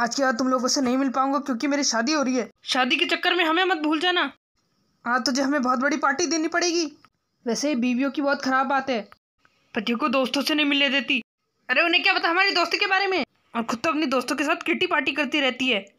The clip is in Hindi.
आज के बाद तुम लोगों से नहीं मिल पाऊंगा क्योंकि मेरी शादी हो रही है शादी के चक्कर में हमें मत भूल जाना हाँ तुझे हमें बहुत बड़ी पार्टी देनी पड़ेगी वैसे बीवियों की बहुत खराब बात है पति को दोस्तों से नहीं मिलने देती अरे उन्हें क्या पता हमारी दोस्ती के बारे में और खुद तो अपनी दोस्तों के साथ किटी पार्टी करती रहती है